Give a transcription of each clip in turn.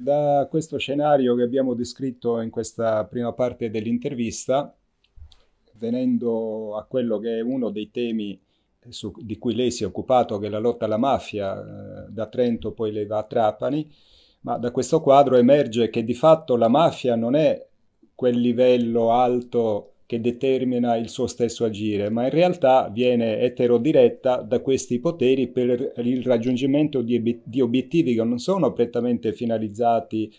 da questo scenario che abbiamo descritto in questa prima parte dell'intervista, venendo a quello che è uno dei temi su, di cui lei si è occupato, che è la lotta alla mafia, eh, da Trento poi lei va a Trapani, ma da questo quadro emerge che di fatto la mafia non è quel livello alto che determina il suo stesso agire, ma in realtà viene eterodiretta da questi poteri per il raggiungimento di, di obiettivi che non sono prettamente finalizzati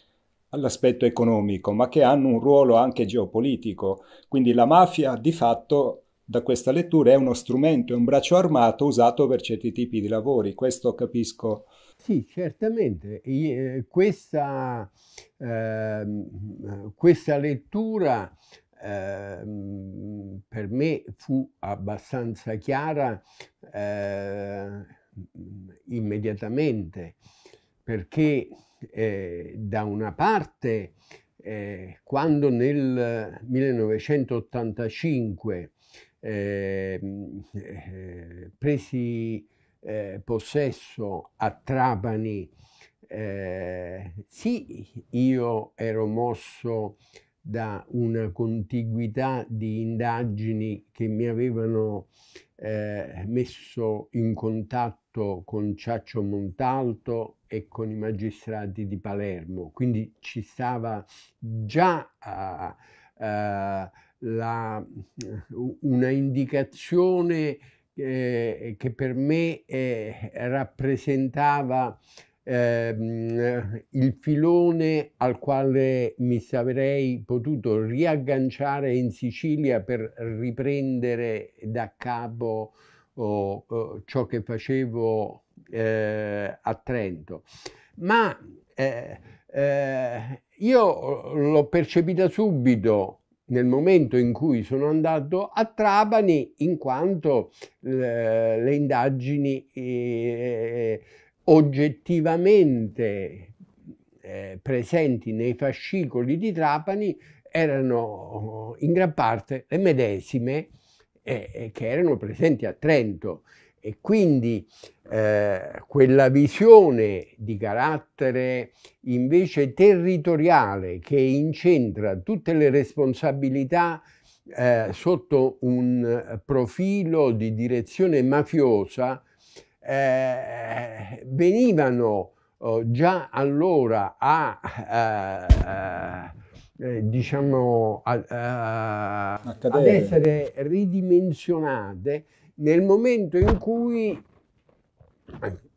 all'aspetto economico, ma che hanno un ruolo anche geopolitico. Quindi la mafia di fatto da questa lettura è uno strumento, è un braccio armato usato per certi tipi di lavori, questo capisco. Sì, certamente, questa, eh, questa ehm, lettura Ehm, per me fu abbastanza chiara eh, immediatamente perché eh, da una parte eh, quando nel 1985 ehm, eh, presi eh, possesso a Trapani sì, io ero mosso da una contiguità di indagini che mi avevano eh, messo in contatto con Ciaccio Montalto e con i magistrati di Palermo. Quindi ci stava già uh, uh, la, una indicazione eh, che per me eh, rappresentava ehm, il filone al quale mi sarei potuto riagganciare in Sicilia per riprendere da capo oh, oh, ciò che facevo eh, a Trento. Ma eh, eh, io l'ho percepita subito nel momento in cui sono andato a Trapani in quanto eh, le indagini eh, oggettivamente eh, presenti nei fascicoli di Trapani erano in gran parte le medesime eh, eh, che erano presenti a Trento e quindi eh, quella visione di carattere invece territoriale che incentra tutte le responsabilità eh, sotto un profilo di direzione mafiosa eh, venivano eh, già allora a, eh, eh diciamo, a, eh, ad essere ridimensionate nel momento in cui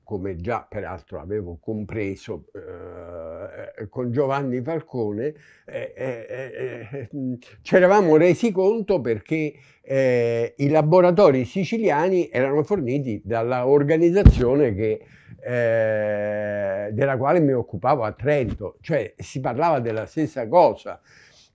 come già peraltro avevo compreso eh, eh con Giovanni Falcone, eh, eh, eh, eh mm, ci eravamo resi conto perché i laboratori siciliani erano forniti dall'organizzazione che della quale mi occupavo a Trento, cioè si parlava della stessa cosa,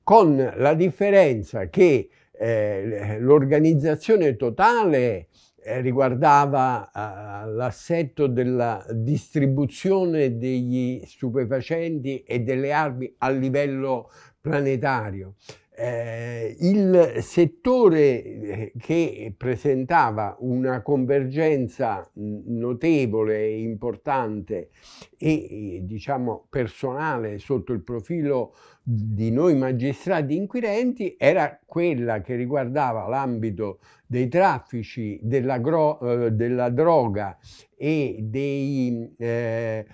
con la differenza che eh, l'organizzazione totale eh, riguardava uh, l'assetto della distribuzione degli stupefacenti e delle armi a livello planetario eh, il settore eh, che presentava una convergenza mm, notevole, importante e eh, diciamo personale sotto il profilo di noi magistrati inquirenti era quella che riguardava l'ambito dei traffici, della, eh, della, droga e dei... Eh,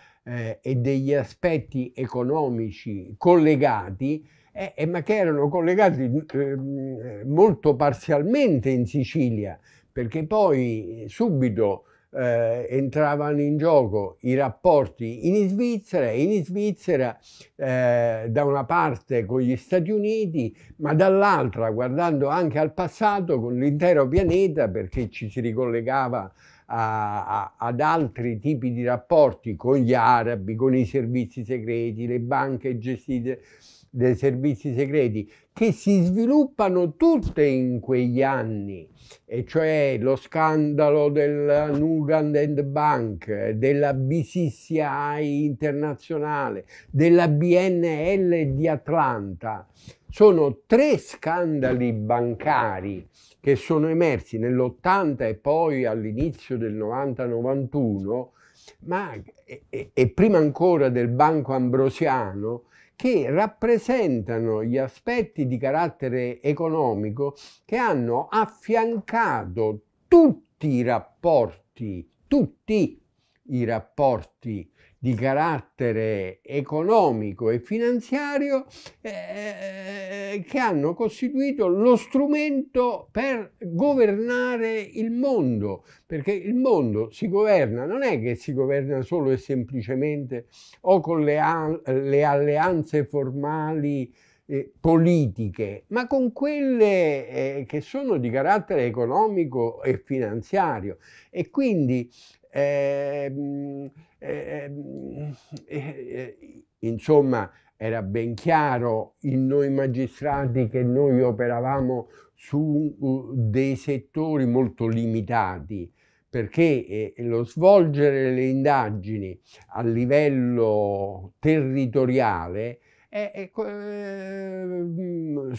e degli aspetti economici collegati eh, eh, ma che erano collegati eh, mm, molto parzialmente in Sicilia, perché poi eh, subito eh, entravano in gioco i rapporti in Svizzera e in Svizzera eh, da una parte con gli Stati Uniti ma dall'altra guardando anche al passato con l'intero pianeta perché ci si ricollegava a, a, ad altri tipi di rapporti con gli arabi, con i servizi segreti, le banche gestite dei servizi segreti che si sviluppano tutte in quegli anni, e cioè lo scandalo della Nugand Bank, della BCCI internazionale, della BNL di Atlanta. Sono tre scandali bancari che sono emersi nell'80 e poi all'inizio del 90-91, ma e, e prima ancora del Banco Ambrosiano, che rappresentano gli aspetti di carattere economico che hanno affiancato tutti i rapporti, tutti i rapporti di carattere economico e finanziario eh, eh, eh, che hanno costituito lo strumento per governare il mondo, perché il mondo si governa, non è che si governa solo e semplicemente o con le, le alleanze formali eh, politiche, ma con quelle eh, che sono di carattere economico e finanziario. E quindi eh, eh, eh, insomma, era ben chiaro in noi magistrati che noi operavamo su uh, dei settori molto limitati perché eh, lo svolgere le indagini a livello territoriale e, e, ehm,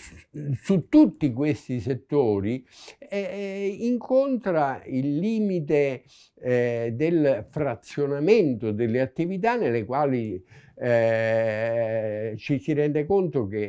su tutti questi settori e, eh, eh, incontra il limite eh, del frazionamento delle attività nelle quali eh, ci si rende conto che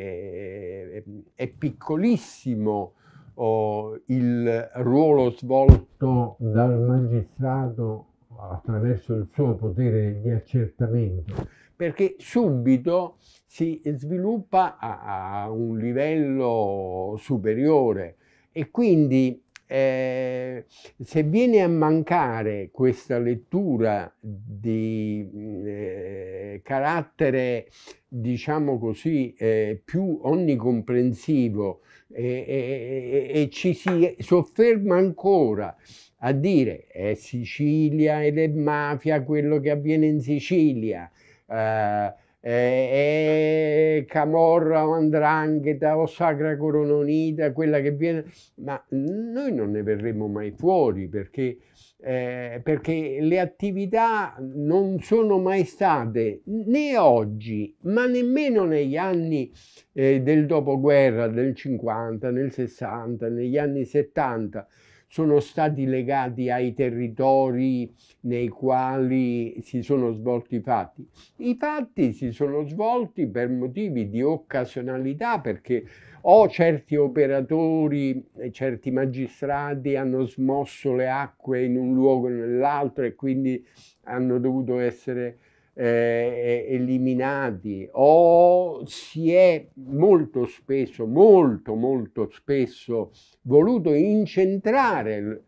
eh, è, piccolissimo oh, il ruolo svolto dal magistrato attraverso il suo potere di accertamento perché subito si sviluppa a, a un livello superiore e quindi eh, se viene a mancare questa lettura di eh, carattere, diciamo così, eh, più onnicomprensivo e ci si sofferma ancora a dire è eh, Sicilia ed è mafia quello che avviene in Sicilia, eh, eh, Camorra o Andrangheta o Sacra Corononita, quella che viene, ma noi non ne verremo mai fuori perché, eh, perché le attività non sono mai state né oggi, ma nemmeno negli anni eh, del dopoguerra, del 50, nel 60, negli anni 70 sono stati legati ai territori nei quali si sono svolti i fatti. I fatti si sono svolti per motivi di occasionalità perché o certi operatori, certi magistrati hanno smosso le acque in un luogo o nell'altro e quindi hanno dovuto essere eh, eliminati o si è molto spesso, molto molto spesso voluto incentrare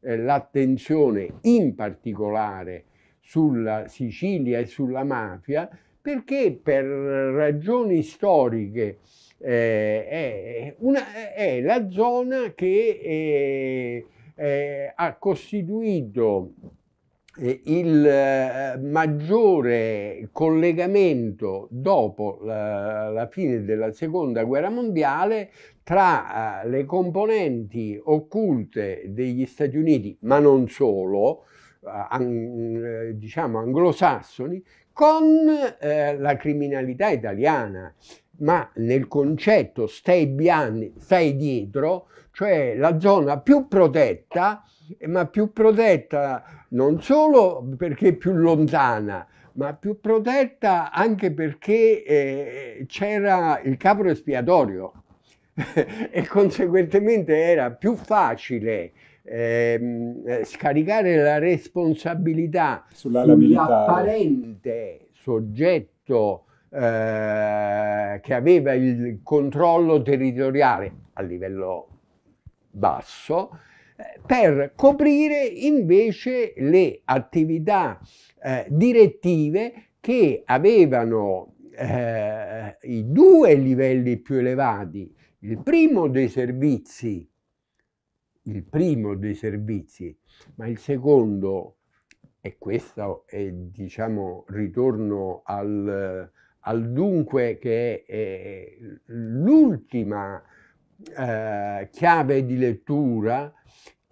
eh, l'attenzione in particolare sulla Sicilia e sulla mafia perché per ragioni storiche eh, è, una, è, la zona che eh, eh ha costituito eh, il eh, maggiore collegamento dopo la, la, fine della seconda guerra mondiale tra eh, le componenti occulte degli Stati Uniti, ma non solo, an, diciamo anglosassoni, con eh, la criminalità italiana, ma nel concetto stai, bianni, stai dietro, cioè la zona più protetta eh, ma più protetta non solo perché più lontana, ma più protetta anche perché eh, c'era il capro espiatorio e conseguentemente era più facile eh, scaricare la responsabilità sull'apparente soggetto eh, che aveva il controllo territoriale a livello basso per coprire invece le attività eh, direttive che avevano eh, i due livelli più elevati, il primo dei servizi, il primo dei servizi, ma il secondo, e questo è diciamo ritorno al, al dunque che è, è l'ultima eh, chiave di lettura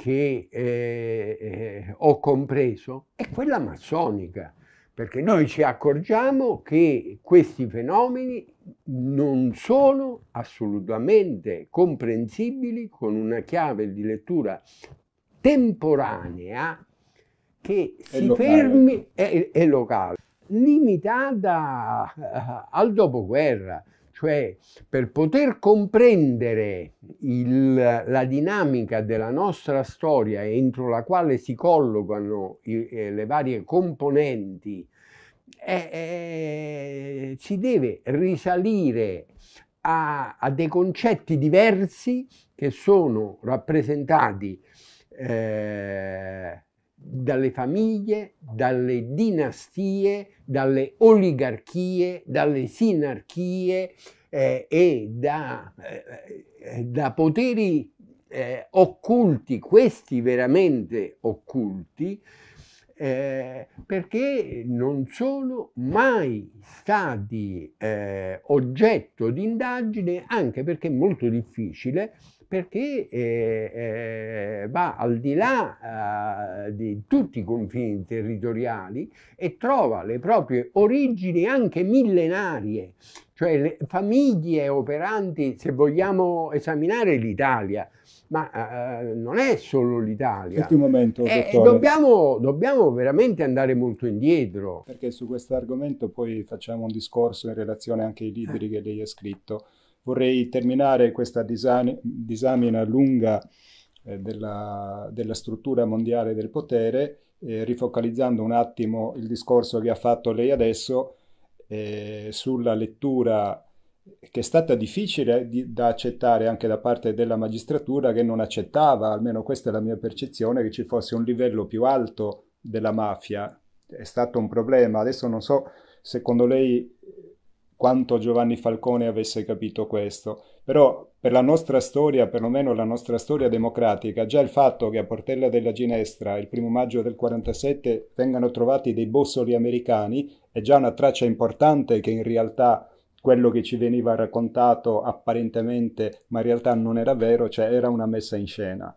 che eh, eh, ho compreso è quella massonica, perché noi ci accorgiamo che questi fenomeni non sono assolutamente comprensibili con una chiave di lettura temporanea che è si locale. fermi e locale, limitata al dopoguerra cioè, per poter comprendere il, la dinamica della nostra storia entro la quale si collocano i, eh, le varie componenti, eh, eh, si deve risalire a, a, dei concetti diversi che sono rappresentati eh, dalle famiglie, dalle dinastie, dalle oligarchie, dalle sinarchie eh, e da, eh, eh da poteri eh, occulti, questi veramente occulti, eh, perché non sono mai stati eh, oggetto di indagine, anche perché è molto difficile perché eh, eh, va al di là eh, di tutti i confini territoriali e trova le proprie origini anche millenarie, cioè le famiglie operanti, se vogliamo esaminare l'Italia, ma eh, eh non è solo l'Italia. Un Momento, eh, dobbiamo, dobbiamo, veramente andare molto indietro. Perché su questo argomento poi facciamo un discorso in relazione anche ai libri eh. che lei ha scritto. Vorrei terminare questa disam- disamina lunga eh, della, della, struttura mondiale del potere eh, rifocalizzando un attimo il discorso che ha fatto lei adesso eh, sulla lettura che è stata difficile di, da accettare anche da parte della magistratura che non accettava, almeno questa è la mia percezione, che ci fosse un livello più alto della mafia. È stato un problema. Adesso non so, secondo lei quanto Giovanni Falcone avesse capito questo, però per la nostra storia, perlomeno la nostra storia democratica, già il fatto che a Portella della Ginestra il primo maggio del 47 vengano trovati dei bossoli americani è già una traccia importante che in realtà quello che ci veniva raccontato apparentemente, ma in realtà non era vero, cioè era una messa in scena.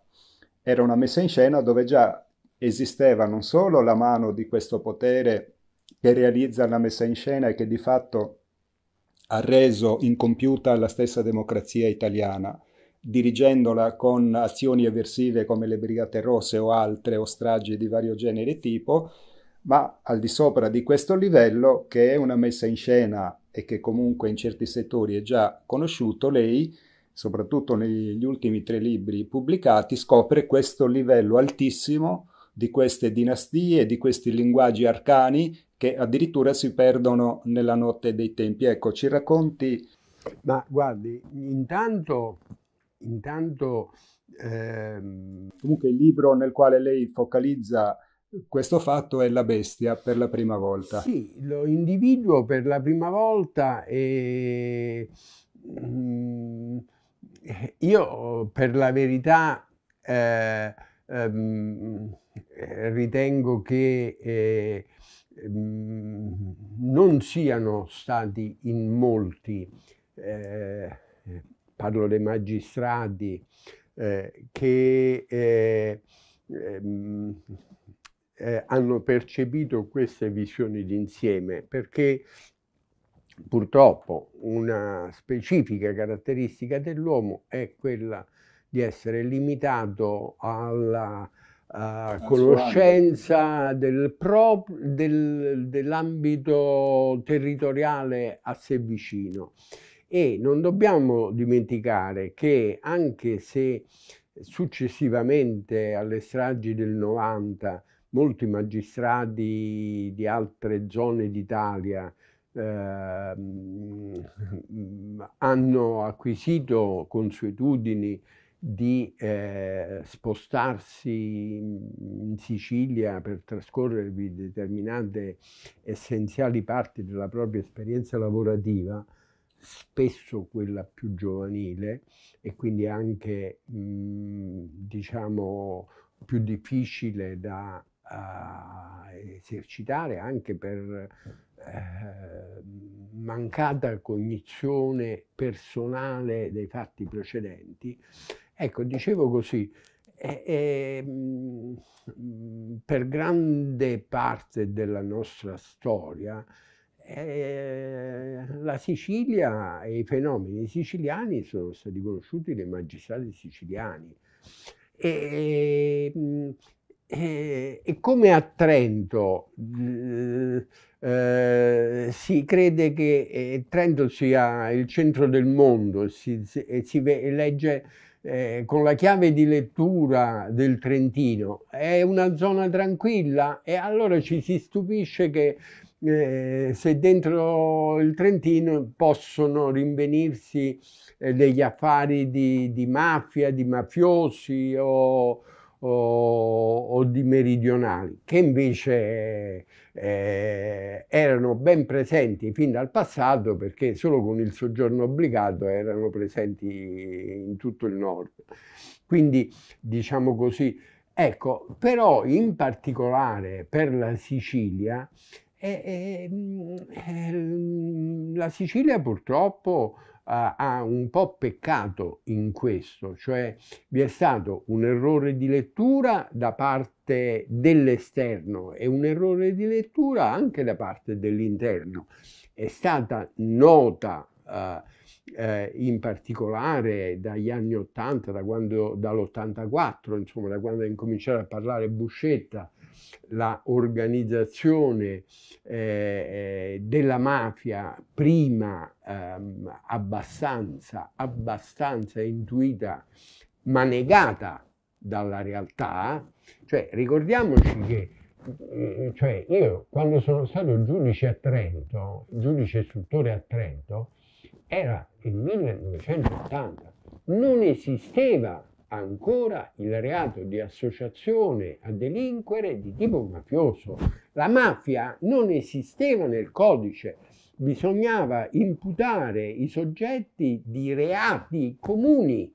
Era una messa in scena dove già esisteva non solo la mano di questo potere che realizza la messa in scena e che di fatto ha reso incompiuta la stessa democrazia italiana, dirigendola con azioni avversive come le Brigate Rosse o altre o stragi di vario genere e tipo, ma al di sopra di questo livello, che è una messa in scena e che comunque in certi settori è già conosciuto, lei, soprattutto negli ultimi tre libri pubblicati, scopre questo livello altissimo di queste dinastie, di questi linguaggi arcani che addirittura si perdono nella notte dei tempi. Ecco, ci racconti... Ma guardi, intanto, intanto ehm... comunque il libro nel quale lei focalizza questo fatto è La bestia per la prima volta. Sì, lo individuo per la prima volta e mm, io per la verità eh, ehm, eh, ritengo che eh, mm, non siano stati in molti, eh, parlo dei magistrati, eh, che eh, ehm, eh, hanno percepito queste visioni d'insieme, perché purtroppo una specifica caratteristica dell'uomo è quella di essere limitato alla uh, conoscenza del del, dell'ambito territoriale a sé vicino. E non dobbiamo dimenticare che anche se successivamente alle stragi del 90 molti magistrati di altre zone d'Italia eh, hanno acquisito consuetudini di eh, spostarsi in Sicilia per trascorrervi determinate essenziali parti della propria esperienza lavorativa, spesso quella più giovanile e quindi anche mh, diciamo più difficile da uh, esercitare anche per uh, mancata cognizione personale dei fatti precedenti Ecco, dicevo così, e, e, mm, per grande parte della nostra storia eh, la Sicilia e i fenomeni siciliani sono stati conosciuti dai magistrati siciliani. E, mm, eh, e come a Trento mm, eh, si crede che eh, Trento sia il centro del mondo si, e si legge eh, con la chiave di lettura del Trentino, è una zona tranquilla e allora ci si stupisce che eh, se dentro il Trentino possono rinvenirsi eh, degli affari di, di, mafia, di mafiosi o, o, o di meridionali, che invece eh, erano ben presenti fin dal passato perché solo con il soggiorno obbligato erano presenti in tutto il nord. Quindi diciamo così, ecco, però in particolare per la Sicilia, eh, eh, la Sicilia purtroppo ha un po' peccato in questo, cioè vi è stato un errore di lettura da parte dell'esterno e un errore di lettura anche da parte dell'interno. È stata nota eh, eh, in particolare dagli anni 80, da dall'84, insomma da quando è incominciato a parlare Buscetta, la organizzazione eh, eh, della mafia prima ehm, abbastanza, abbastanza intuita ma negata dalla realtà, cioè ricordiamoci che mm, cioè io quando sono stato giudice a Trento, giudice istruttore a Trento, era il 1980, non esisteva ancora il reato di associazione a delinquere di tipo mafioso. La mafia non esisteva nel codice, bisognava imputare i soggetti di reati comuni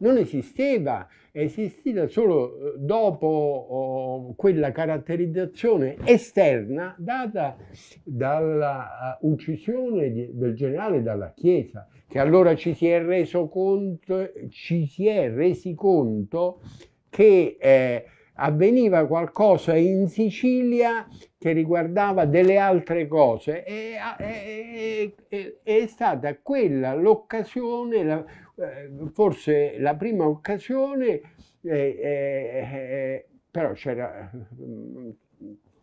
non esisteva, è esistita solo eh, dopo oh, quella caratterizzazione esterna data dalla uh, uccisione di, del generale dalla Chiesa, che allora ci si è, reso conto, ci si è resi conto che eh, avveniva qualcosa in Sicilia che riguardava delle altre cose e, e, eh, e è stata quella l'occasione, eh, forse la prima occasione, eh, eh, però mm,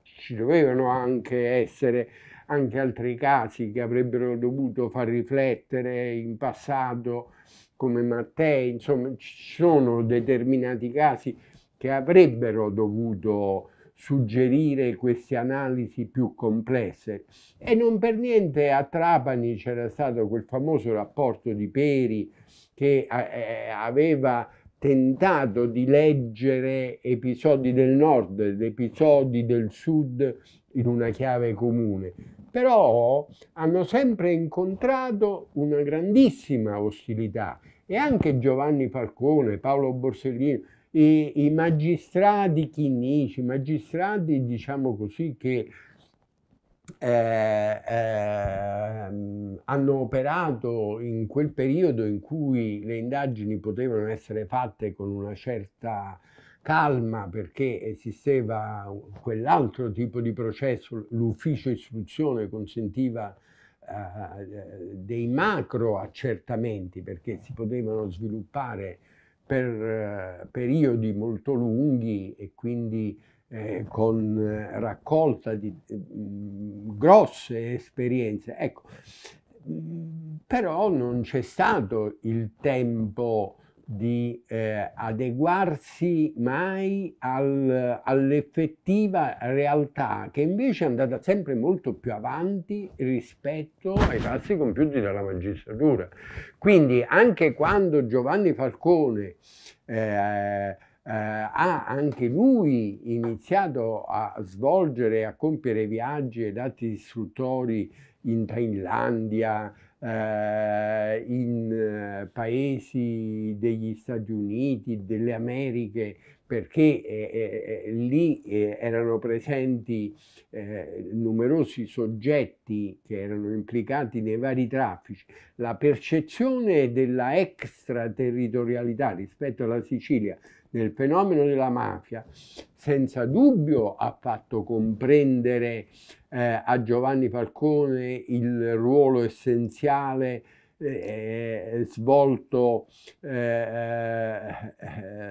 ci dovevano anche essere anche altri casi che avrebbero dovuto far riflettere in passato come Mattei, insomma ci sono determinati casi che avrebbero dovuto suggerire queste analisi più complesse e non per niente a Trapani c'era stato quel famoso rapporto di Peri che eh, eh, aveva tentato di leggere episodi del nord ed episodi del sud in una chiave comune, però hanno sempre incontrato una grandissima ostilità e anche Giovanni Falcone, Paolo Borsellino, i, i magistrati chinici, magistrati diciamo così che eh, eh, hanno operato in quel periodo in cui le indagini potevano essere fatte con una certa calma perché esisteva quell'altro tipo di processo, l'ufficio istruzione consentiva eh, dei macro accertamenti perché si potevano sviluppare per eh, periodi molto lunghi e quindi eh, con eh, raccolta di mh, mm, grosse esperienze. Ecco, mm, però non c'è stato il tempo di eh, adeguarsi mai al, all'effettiva realtà che invece è andata sempre molto più avanti rispetto ai passi compiuti dalla magistratura. Quindi anche quando Giovanni Falcone eh, eh, ha anche lui iniziato a svolgere, a compiere viaggi ed atti istruttori in Thailandia, eh, in eh, paesi degli Stati Uniti, delle Americhe, perché eh, eh, eh lì eh, erano presenti eh, numerosi soggetti che erano implicati nei vari traffici. La percezione della extraterritorialità rispetto alla Sicilia nel fenomeno della mafia, senza dubbio ha fatto comprendere eh, a Giovanni Falcone il ruolo essenziale eh, svolto eh, eh,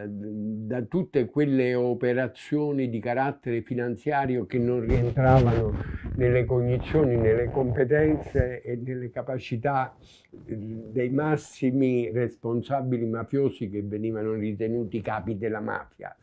da tutte quelle operazioni di carattere finanziario che non rientravano nelle cognizioni, nelle competenze e nelle capacità eh, dei massimi responsabili mafiosi che venivano ritenuti capi della mafia.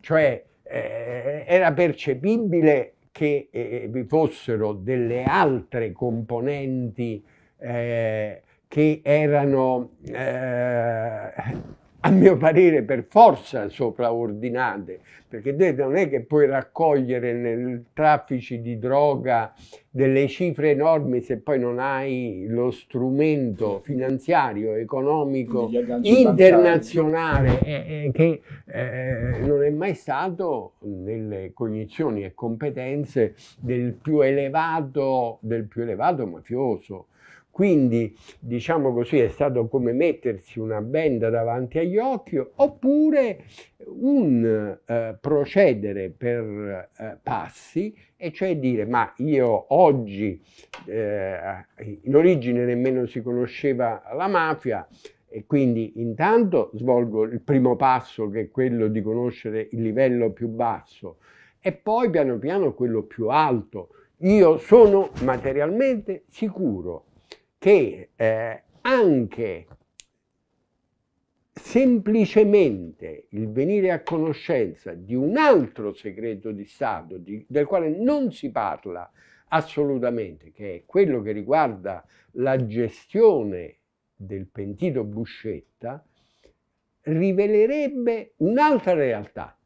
Cioè eh, era percepibile che eh, vi fossero delle altre componenti eh, che erano, eh, a mio parere, per forza sopraordinate, perché non è che puoi raccogliere nel traffici di droga delle cifre enormi se poi non hai lo strumento finanziario, economico, internazionale, eh, eh, che eh, non è mai stato nelle cognizioni e competenze del più elevato, del più elevato mafioso quindi, diciamo così, è stato come mettersi una benda davanti agli occhi oppure un eh, procedere per eh, passi e cioè dire ma io oggi eh, in origine nemmeno si conosceva la mafia e quindi intanto svolgo il primo passo che è quello di conoscere il livello più basso e poi piano piano quello più alto. Io sono materialmente sicuro che eh, anche semplicemente il venire a conoscenza di un altro segreto di Stato di, del quale non si parla assolutamente, che è quello che riguarda la gestione del pentito Buscetta, rivelerebbe un'altra realtà,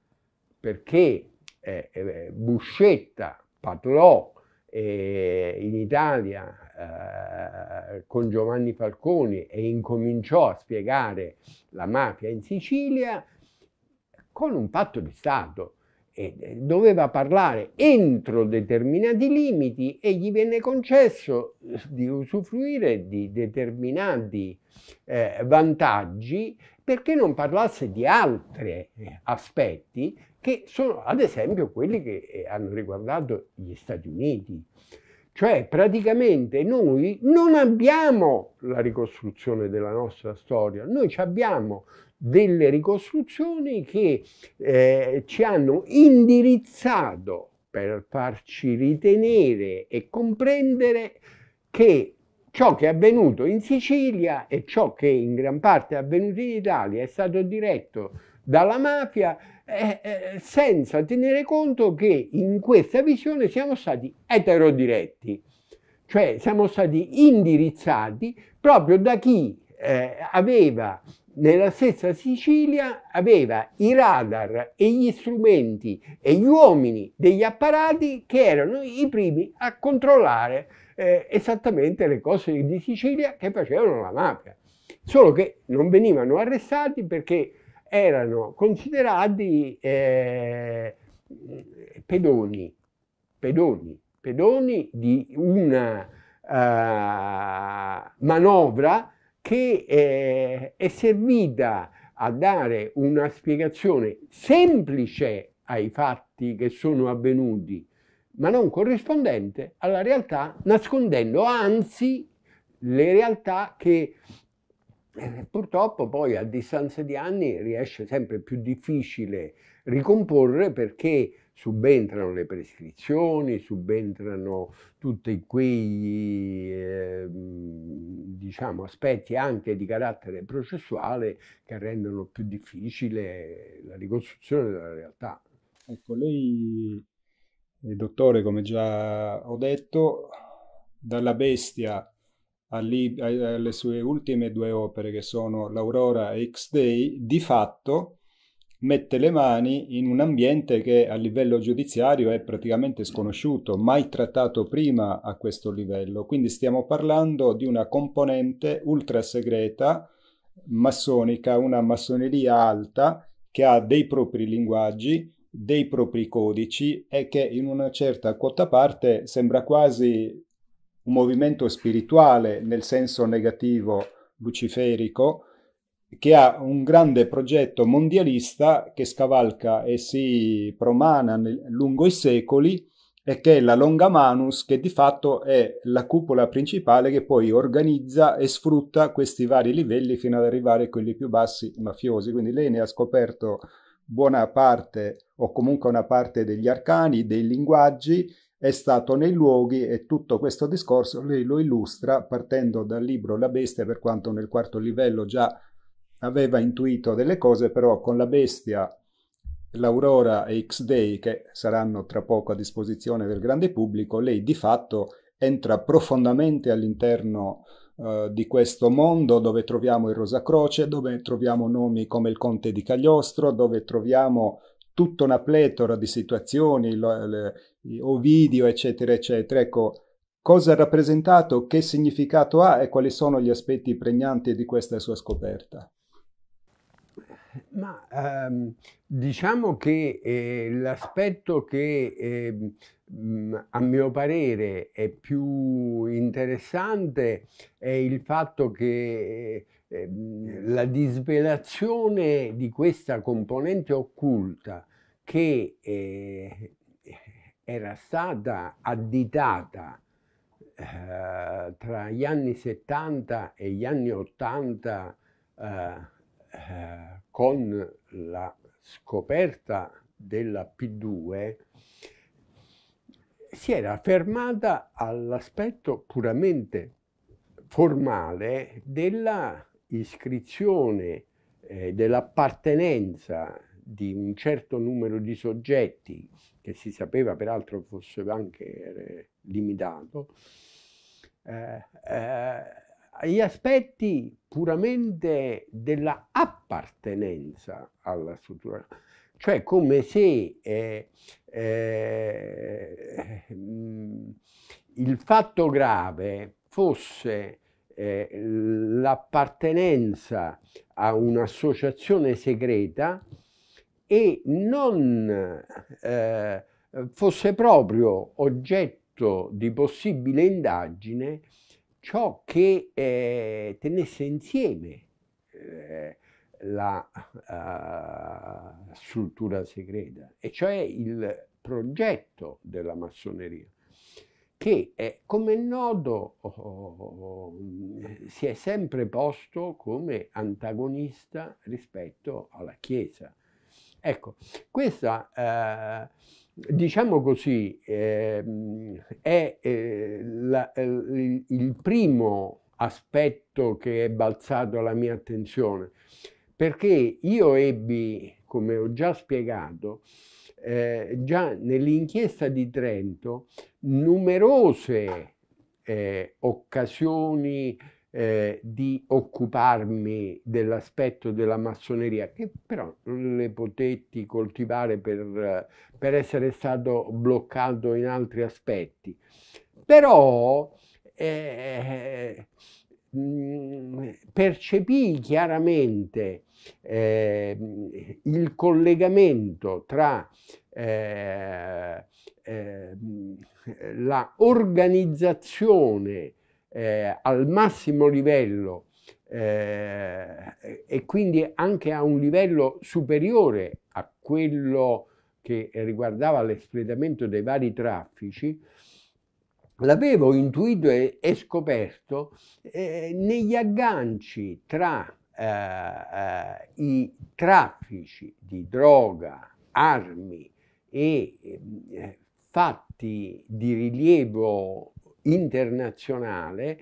perché eh, eh Buscetta parlò e in Italia eh, con Giovanni Falcone e incominciò a spiegare la mafia in Sicilia con un patto di Stato e eh, doveva parlare entro determinati limiti e gli venne concesso eh, di usufruire di determinati eh, vantaggi perché non parlasse di altri eh, aspetti che sono ad esempio quelli che eh, hanno riguardato gli Stati Uniti. Cioè praticamente noi non abbiamo la ricostruzione della nostra storia, noi abbiamo delle ricostruzioni che eh, ci hanno indirizzato per farci ritenere e comprendere che ciò che è avvenuto in Sicilia e ciò che in gran parte è avvenuto in Italia è stato diretto dalla mafia eh, eh, senza tenere conto che in questa visione siamo stati eterodiretti, cioè siamo stati indirizzati proprio da chi eh, aveva nella stessa Sicilia aveva i radar e gli strumenti e gli uomini degli apparati che erano i primi a controllare eh, esattamente le cose di Sicilia che facevano la mafia. Solo che non venivano arrestati perché erano considerati eh, pedoni, pedoni, pedoni di una eh, manovra che eh, è servita a dare una spiegazione semplice ai fatti che sono avvenuti, ma non corrispondente alla realtà, nascondendo anzi le realtà che eh, purtroppo poi a distanza di anni riesce sempre più difficile ricomporre perché subentrano le prescrizioni, subentrano tutti quei eh, diciamo, aspetti anche di carattere processuale che rendono più difficile la ricostruzione della realtà. Ecco, lei, eh, dottore, come già ho detto, dalla bestia alle sue ultime due opere, che sono L'Aurora e X-Day, di fatto mette le mani in un ambiente che a livello giudiziario è praticamente sconosciuto, mai trattato prima a questo livello. Quindi stiamo parlando di una componente ultra segreta, massonica, una massoneria alta che ha dei propri linguaggi, dei propri codici e che in una certa quota parte sembra quasi un movimento spirituale nel senso negativo luciferico che ha un grande progetto mondialista che scavalca e si promana lungo i secoli e che è la Longa Manus che di fatto è la cupola principale che poi organizza e sfrutta questi vari livelli fino ad arrivare a quelli più bassi mafiosi. Quindi lei ne ha scoperto buona parte o comunque una parte degli arcani, dei linguaggi è stato nei luoghi e tutto questo discorso lei lo illustra partendo dal libro La bestia, per quanto nel quarto livello già aveva intuito delle cose, però con la bestia, l'Aurora e X-Day, che saranno tra poco a disposizione del grande pubblico, lei di fatto entra profondamente all'interno eh, di questo mondo dove troviamo il Rosa Croce, dove troviamo nomi come il Conte di Cagliostro, dove troviamo tutta una pletora di situazioni, le, le, Ovidio, eccetera, eccetera. Ecco, cosa ha rappresentato, che significato ha e quali sono gli aspetti pregnanti di questa sua scoperta? Ma ehm, diciamo che eh, l'aspetto che eh, a mio parere è più interessante è il fatto che eh, Ehm, la disvelazione di questa componente occulta che eh, era stata additata eh, tra gli anni 70 e gli anni 80 eh, eh, con la scoperta della P2 si era fermata all'aspetto puramente formale della iscrizione eh, dell'appartenenza di un certo numero di soggetti, che si sapeva peraltro fosse anche eh, limitato, agli eh, eh, aspetti puramente della appartenenza alla struttura, cioè come se eh, eh, mm, il fatto grave fosse eh, l'appartenenza a un'associazione segreta e non eh, fosse proprio oggetto di possibile indagine ciò che eh, tenesse insieme eh, la eh, struttura segreta, e cioè il progetto della massoneria che è, eh, come il nodo oh, oh, oh, oh mm, si è sempre posto come antagonista rispetto alla Chiesa. Ecco, questa, eh, diciamo così, eh, è eh, la, eh, il primo aspetto che è balzato alla mia attenzione, perché io ebbi, come ho già spiegato, eh, già nell'inchiesta di Trento numerose eh, occasioni eh, di occuparmi dell'aspetto della massoneria, che però non le potetti coltivare per, per essere stato bloccato in altri aspetti. Però eh, Mm, percepì chiaramente eh, il collegamento tra eh, eh, la organizzazione eh, al massimo livello eh, e quindi anche a un livello superiore a quello che riguardava l'espletamento dei vari traffici l'avevo intuito e, e scoperto eh, negli agganci tra eh, eh, i traffici di droga, armi e eh, fatti di rilievo internazionale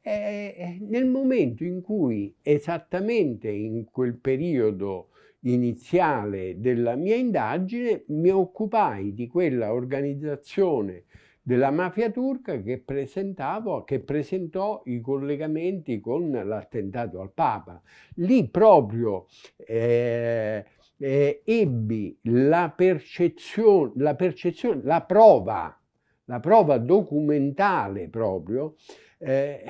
eh, eh, nel momento in cui esattamente in quel periodo iniziale della mia indagine mi occupai di quella organizzazione della mafia turca che, che presentò i collegamenti con l'attentato al Papa. Lì proprio eh, eh, ebbi la percezione, la percezione, la prova, la prova documentale proprio, eh,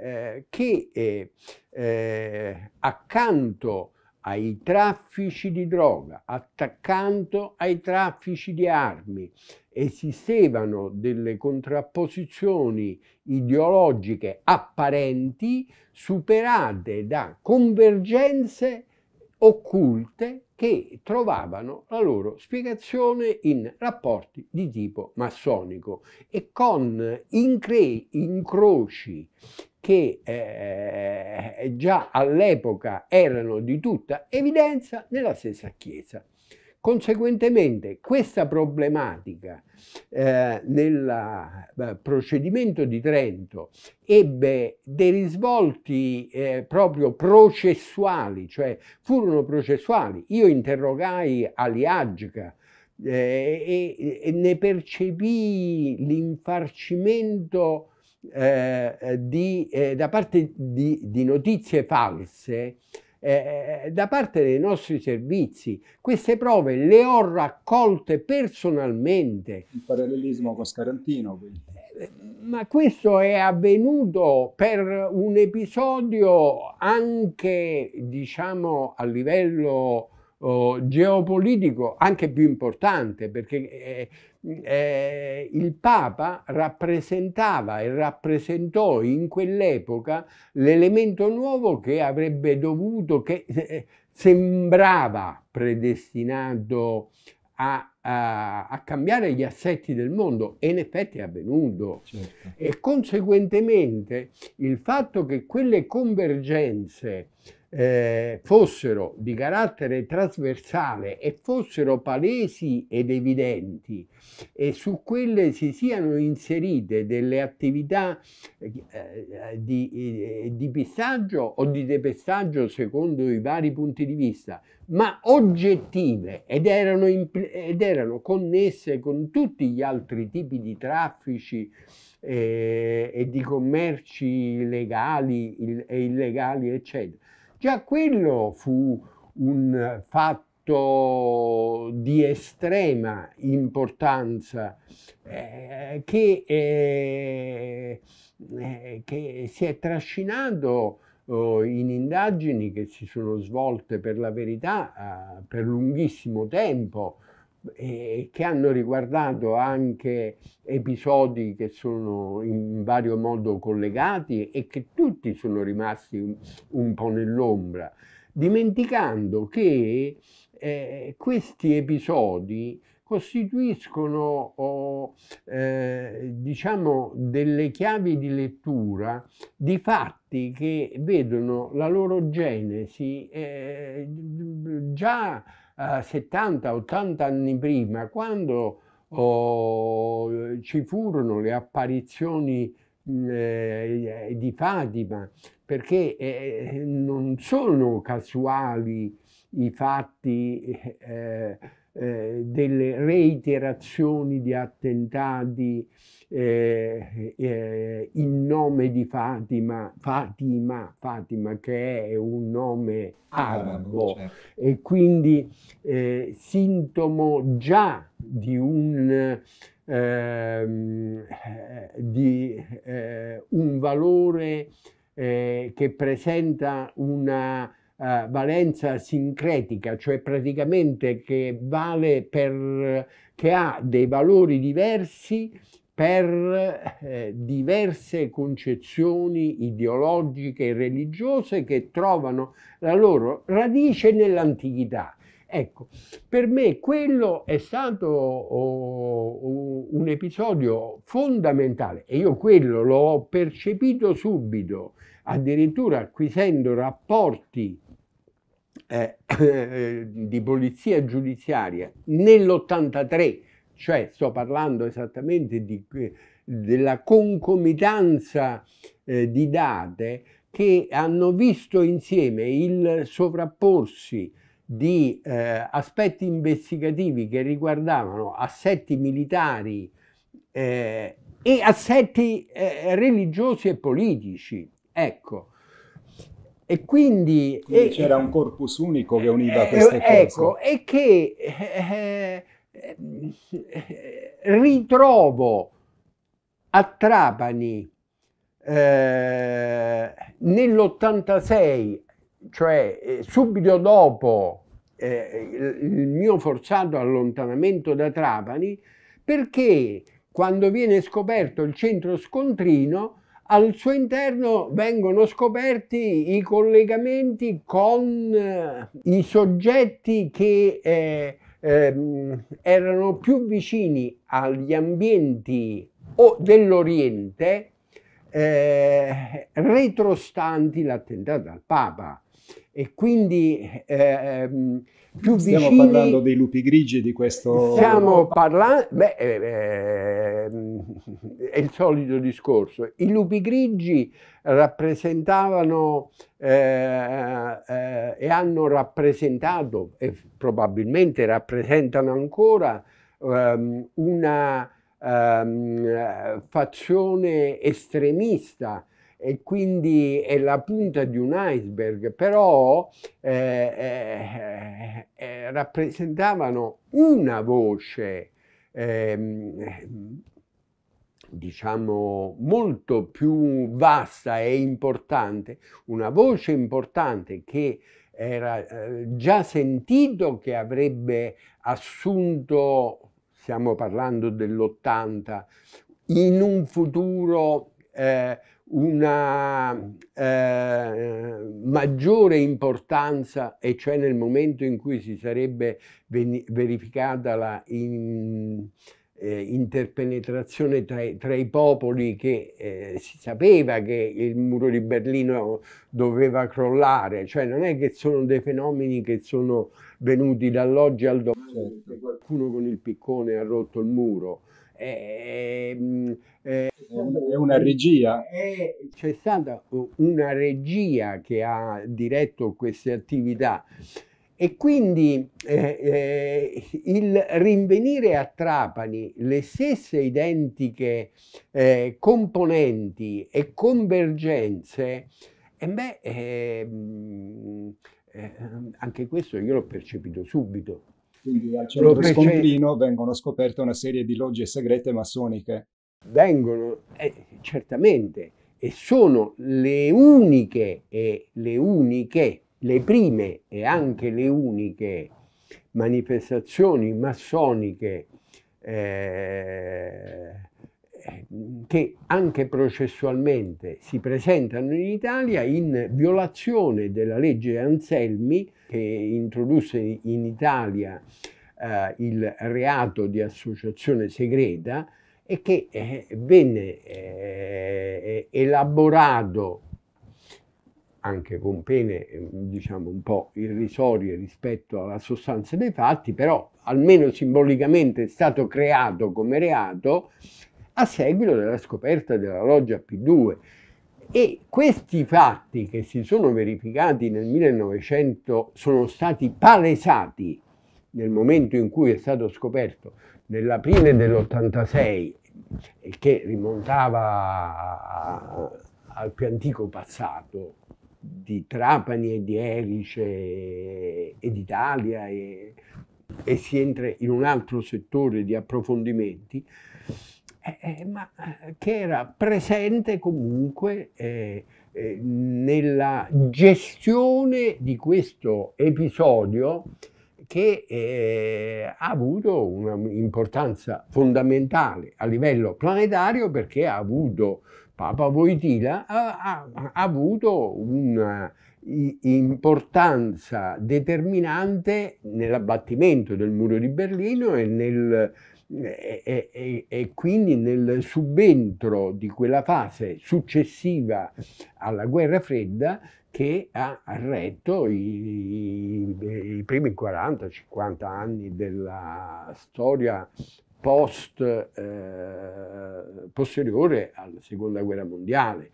eh che eh, eh, accanto ai traffici di droga, attaccando ai traffici di armi. Esistevano delle contrapposizioni ideologiche apparenti superate da convergenze occulte che trovavano la loro spiegazione in rapporti di tipo massonico e con incroci che eh, già all'epoca erano di tutta evidenza nella stessa Chiesa. Conseguentemente questa problematica eh, nel eh, procedimento di Trento ebbe dei risvolti eh, proprio processuali, cioè furono processuali. Io interrogai Aliagca eh, e, e, ne percepii l'infarcimento eh, eh, di, eh, da parte di, di notizie false eh, eh, da parte dei nostri servizi. Queste prove le ho raccolte personalmente. Il parallelismo con Scarantino. Quindi. Eh, ma questo è avvenuto per un episodio anche, diciamo, a livello oh, geopolitico, anche più importante, perché eh, il Papa rappresentava e rappresentò in quell'epoca l'elemento nuovo che avrebbe dovuto, che eh, sembrava predestinato a, a, a, cambiare gli assetti del mondo e in effetti è avvenuto. Certo. E conseguentemente il fatto che quelle convergenze eh, fossero di carattere trasversale e fossero palesi ed evidenti e su quelle si siano inserite delle attività eh, di, eh, di pistaggio o di depestaggio secondo i vari punti di vista, ma oggettive ed erano, ed erano connesse con tutti gli altri tipi di traffici e, eh, e di commerci legali e illegali, eccetera. Già quello fu un fatto di estrema importanza eh, che, eh, eh che, si è trascinato eh, oh, in indagini che si sono svolte per la verità eh, per lunghissimo tempo eh, che hanno riguardato anche episodi che sono in vario modo collegati e che tutti sono rimasti un, un po' nell'ombra, dimenticando che eh, questi episodi costituiscono oh, eh, diciamo delle chiavi di lettura di fatti che vedono la loro genesi eh, già 70-80 anni prima, quando oh, ci furono le apparizioni mm, eh, di Fatima, perché eh, non sono casuali i fatti eh, eh, delle reiterazioni di attentati eh, eh, in nome di Fatima, Fatima, Fatima che è un nome ah, arabo certo. e quindi eh, sintomo già di un, ehm, eh, di, un valore che presenta una eh, valenza sincretica, cioè praticamente che vale per, che ha dei valori diversi per eh, diverse concezioni ideologiche e religiose che trovano la loro radice nell'antichità. Ecco, per me quello è stato oh, oh un episodio fondamentale e io quello l'ho percepito subito, addirittura acquisendo rapporti eh, eh, di polizia giudiziaria nell'83, cioè sto parlando esattamente di, eh, della concomitanza eh, di date che hanno visto insieme il sovrapporsi di eh, aspetti investigativi che riguardavano assetti militari eh, e assetti religiosi e politici. Ecco, e quindi, quindi e, c'era un corpus unico che univa eh, queste eh, ecco, cose. Ecco, e che eh, ritrovo a Trapani eh, nell'86, cioè eh, subito dopo eh, il, il mio forzato allontanamento da Trapani, perché quando viene scoperto il centro scontrino al suo interno vengono scoperti i collegamenti con eh, i soggetti che eh, ehm, erano più vicini agli ambienti dell'Oriente eh, retrostanti l'attentato al Papa e quindi eh, ehm, più vicini... Stiamo parlando dei lupi grigi di questo... Stiamo parlando... Beh, eh, ehm, è il solito discorso. I lupi grigi rappresentavano eh, eh e hanno rappresentato, e probabilmente rappresentano ancora, ehm, una fazione estremista e quindi è la punta di un iceberg, però eh, eh, eh rappresentavano una voce, ehm, diciamo, molto più vasta e importante, una voce importante che era eh, già sentito che avrebbe assunto, stiamo parlando dell'80, in un futuro eh, una eh, maggiore importanza, e cioè nel momento in cui si sarebbe verificata la in, eh, interpenetrazione tra, tra, i popoli che eh, si sapeva che il muro di Berlino doveva crollare, cioè non è che sono dei fenomeni che sono venuti dall'oggi al domani, qualcuno con il piccone ha rotto il muro, è, eh, è, mm, eh, è una regia. c'è stata una regia che ha diretto queste attività e quindi eh, eh, il rinvenire a Trapani le stesse identiche eh, componenti e convergenze, e eh, beh, ehm, anche questo io l'ho percepito subito. Quindi al centro fece... Scontrino vengono scoperte una serie di logge segrete massoniche. Vengono, eh, certamente, e sono le uniche, e le uniche, le prime e anche le uniche manifestazioni massoniche eh, che anche processualmente si presentano in Italia in violazione della legge Anselmi che introdusse in Italia eh, il reato di associazione segreta e che eh, venne eh, elaborato anche con pene diciamo un po' irrisorie rispetto alla sostanza dei fatti, però almeno simbolicamente è stato creato come reato a seguito della scoperta della loggia P2 e questi fatti che si sono verificati nel 1900 sono stati palesati nel momento in cui è stato scoperto, nell'aprile dell'86, che rimontava al più antico passato di Trapani e di Erice e d'Italia e, e si entra in un altro settore di approfondimenti, eh, eh, ma eh, che era presente comunque eh, eh, nella gestione di questo episodio che eh, ha avuto un'importanza fondamentale a livello planetario perché ha avuto, Papa Voitila ha, ha, ha avuto un'importanza determinante nell'abbattimento del muro di Berlino e nel e, e, e, quindi nel subentro di quella fase successiva alla guerra fredda che ha retto i, i, i primi 40-50 anni della storia post, eh, posteriore alla seconda guerra mondiale.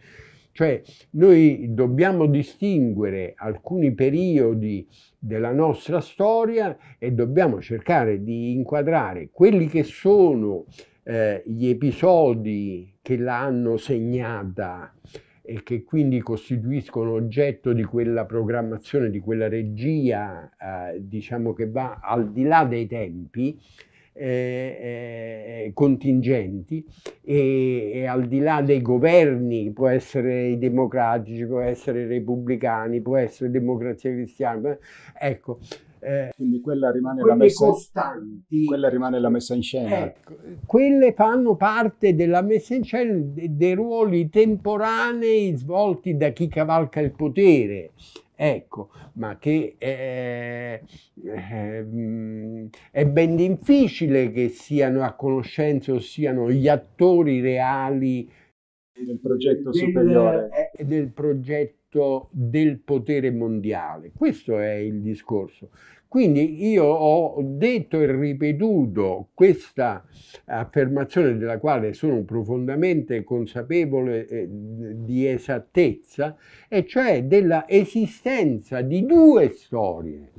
Cioè noi dobbiamo distinguere alcuni periodi della nostra storia e dobbiamo cercare di inquadrare quelli che sono eh, gli episodi che l'hanno segnata e che quindi costituiscono oggetto di quella programmazione, di quella regia, eh, diciamo che va al di là dei tempi, eh, eh, eh, contingenti e, e, al di là dei governi, può essere i democratici, può essere i repubblicani, può essere democrazia cristiana, ecco. Eh, Quindi quella rimane, la messa, quella rimane la messa in scena. Ecco, quelle fanno parte della messa in scena dei ruoli temporanei svolti da chi cavalca il potere. Ecco, ma che è, eh, eh, mm, è ben difficile che siano a conoscenza o siano gli attori reali del progetto superiore eh, del progetto del potere mondiale. Questo è il discorso. Quindi io ho detto e ripetuto questa affermazione della quale sono profondamente consapevole eh, di esattezza, e cioè della esistenza di due storie,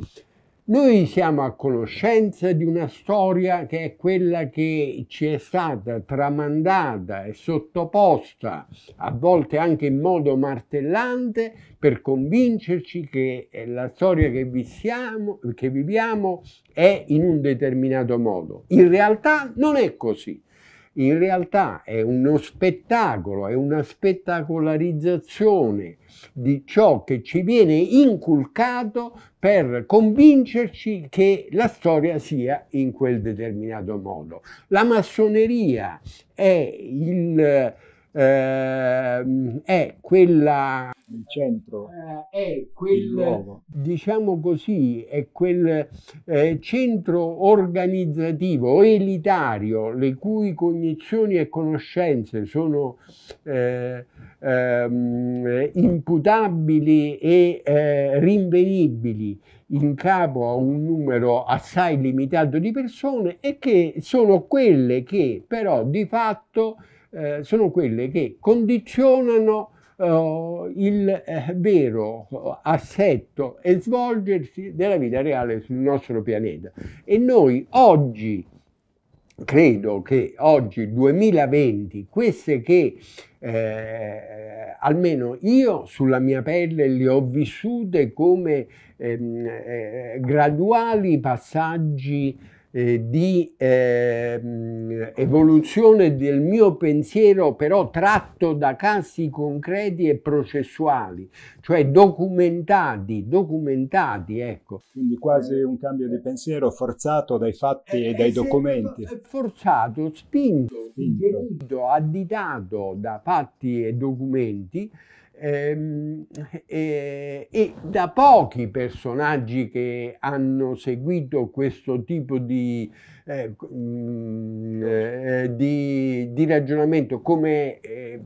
noi siamo a conoscenza di una storia che è quella che ci è stata tramandata e sottoposta, a volte anche in modo martellante, per convincerci che eh, la storia che, visiamo, che viviamo è in un determinato modo. In realtà non è così in realtà è uno spettacolo, è una spettacolarizzazione di ciò che ci viene inculcato per convincerci che la storia sia in quel determinato modo. La massoneria è il eh, è quella... Il centro, eh, è quel, diciamo così, è quel eh, centro organizzativo elitario le cui cognizioni e conoscenze sono eh, ehm, imputabili e eh, rinvenibili in capo a un numero assai limitato di persone e che sono quelle che però di fatto eh, sono quelle che condizionano eh, il eh, vero eh, assetto e svolgersi della vita reale sul nostro pianeta. E noi oggi, credo che oggi, 2020, queste che eh, almeno io sulla mia pelle le ho vissute come ehm, eh, graduali passaggi eh, di eh, evoluzione del mio pensiero però tratto da casi concreti e processuali, cioè documentati, documentati, ecco. Quindi quasi eh. un cambio di pensiero forzato dai fatti eh, e dai documenti. Forzato, spinto, spinto, additato da fatti e documenti Ehm, e, e, da pochi personaggi che hanno seguito questo tipo di, eh, mm, eh di, di ragionamento come eh,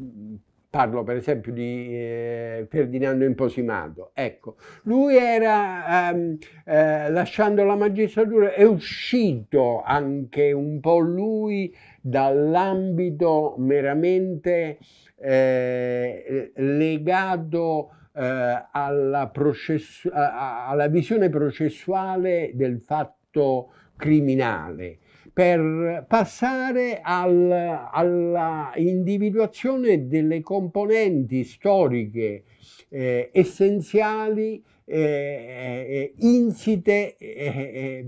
Parlo per esempio di eh, Ferdinando Imposimato. Ecco, lui era, ehm, eh, lasciando la magistratura, è uscito anche un po' lui dall'ambito meramente eh, legato eh, alla, alla visione processuale del fatto criminale per passare al, alla individuazione delle componenti storiche eh, essenziali eh, eh insite eh,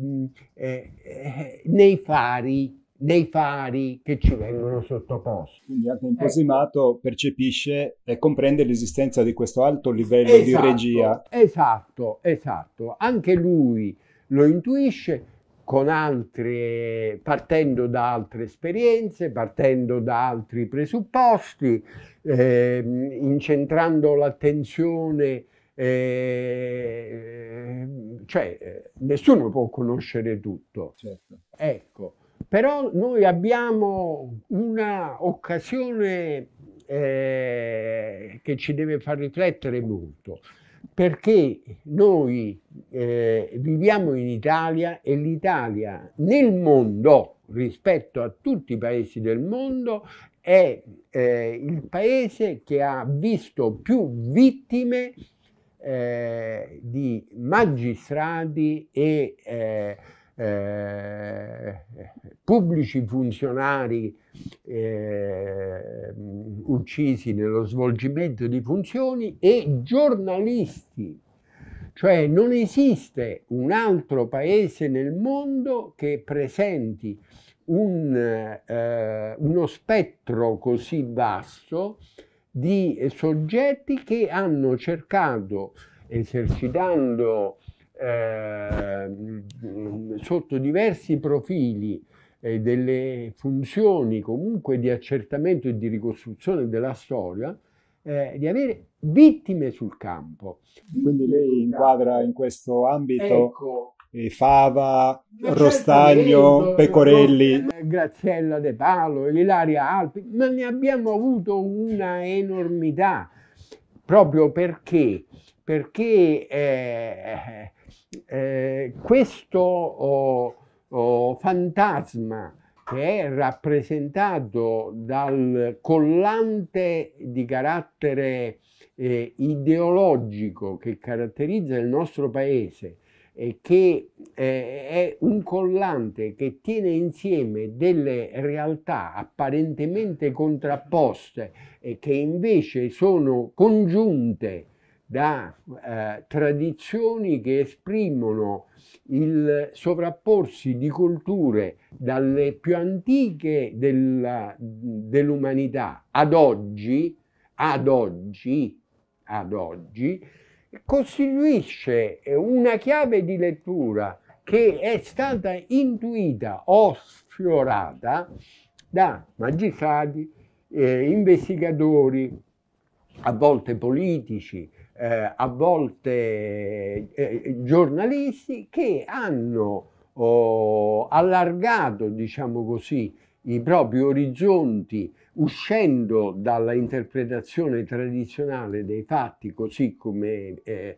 eh, nei fari nei fari che ci vengono sottoposti. Quindi anche Imposimato ecco. percepisce e comprende l'esistenza di questo alto livello esatto, di regia. Esatto, esatto. Anche lui lo intuisce altre, partendo da altre esperienze, partendo da altri presupposti, eh, incentrando l'attenzione, ehm, cioè, eh, cioè nessuno può conoscere tutto. Certo. Ecco, però noi abbiamo un'occasione eh, che ci deve far riflettere molto perché noi eh, viviamo in Italia e l'Italia nel mondo, rispetto a tutti i paesi del mondo, è eh, il paese che ha visto più vittime eh, di magistrati e eh, eh, pubblici funzionari eh, uccisi nello svolgimento di funzioni e giornalisti. Cioè non esiste un altro paese nel mondo che presenti un, eh, uno spettro così vasto di soggetti che hanno cercato, esercitando Ehm, sotto diversi profili eh, delle funzioni comunque di accertamento e di ricostruzione della storia, eh, di avere vittime sul campo. Quindi lei inquadra in questo ambito ecco, eh, Fava, certo, Rostaglio, Pecorelli. Eh, Graziella De Palo, Ilaria Alpi, ma ne abbiamo avuto una enormità, proprio perché, perché eh, eh, questo oh, oh, fantasma che è rappresentato dal collante di carattere eh, ideologico che caratterizza il nostro paese e che eh, è un collante che tiene insieme delle realtà apparentemente contrapposte e che invece sono congiunte da eh, tradizioni che esprimono il sovrapporsi di culture dalle più antiche dell'umanità dell ad oggi, ad oggi, ad oggi, costituisce una chiave di lettura che è stata intuita o sfiorata da magistrati, eh, investigatori, a volte politici, eh, a volte eh, giornalisti che hanno oh, allargato, diciamo così, i propri orizzonti uscendo dalla interpretazione tradizionale dei fatti, così come eh, eh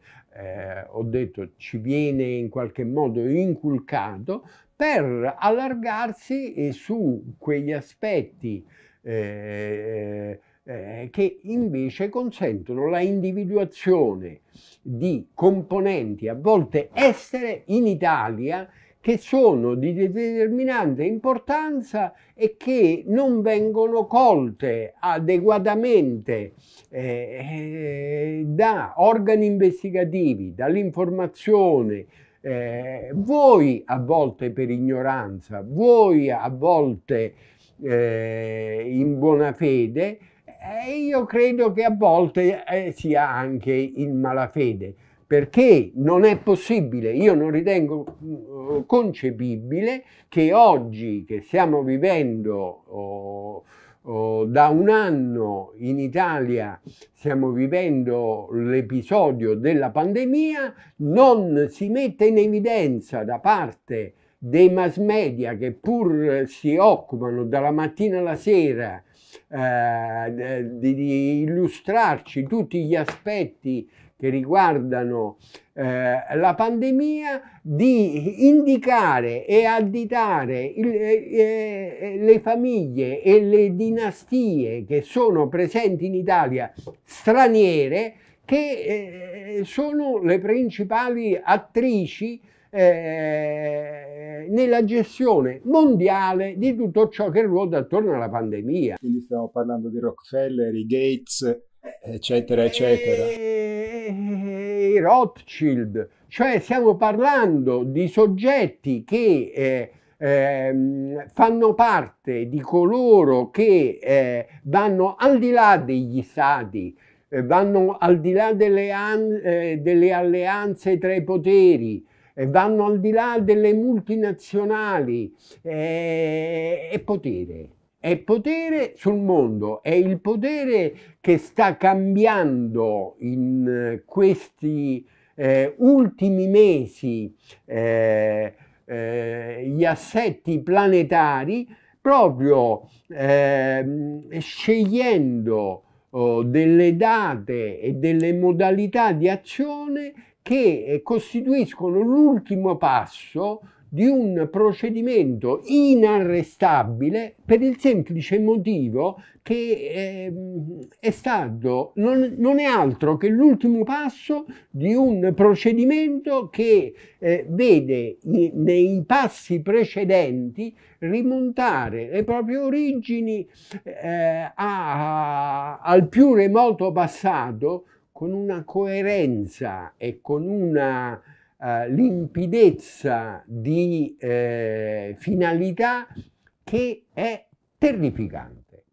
ho detto ci viene in qualche modo inculcato, per allargarsi eh, su quegli aspetti eh, eh, che invece consentono la individuazione di componenti a volte estere in Italia che sono di determinante importanza e che non vengono colte adeguatamente eh, eh, da organi investigativi, dall'informazione, eh, voi a volte per ignoranza, voi a volte eh, in buona fede, eh, io credo che a volte eh, sia anche in malafede, perché non è possibile, io non ritengo mm, concepibile che oggi che stiamo vivendo oh, oh, da un anno in Italia, stiamo vivendo l'episodio della pandemia, non si mette in evidenza da parte dei mass media che pur si occupano dalla mattina alla sera eh, di, di, illustrarci tutti gli aspetti che riguardano eh, la pandemia, di indicare e additare il, eh, eh le famiglie e le dinastie che sono presenti in Italia straniere che eh, sono le principali attrici eh, nella gestione mondiale di tutto ciò che ruota attorno alla pandemia. Quindi stiamo parlando di Rockefeller, i Gates, eccetera, eccetera. E, i Rothschild, cioè stiamo parlando di soggetti che eh, eh, fanno parte di coloro che eh, vanno al di là degli stati, eh, vanno al di là delle, eh, delle alleanze tra i poteri, vanno al di là delle multinazionali, è, eh, è potere. È potere sul mondo, è il potere che sta cambiando in eh, questi eh, ultimi mesi eh, eh, gli assetti planetari proprio ehm, scegliendo oh, delle date e delle modalità di azione che eh, costituiscono l'ultimo passo di un procedimento inarrestabile per il semplice motivo che ehm, è stato, non, non è altro che l'ultimo passo di un procedimento che eh, vede nei passi precedenti rimontare le proprie origini eh, a, al più remoto passato con una coerenza e con una uh, limpidezza di eh, finalità che è terrificante.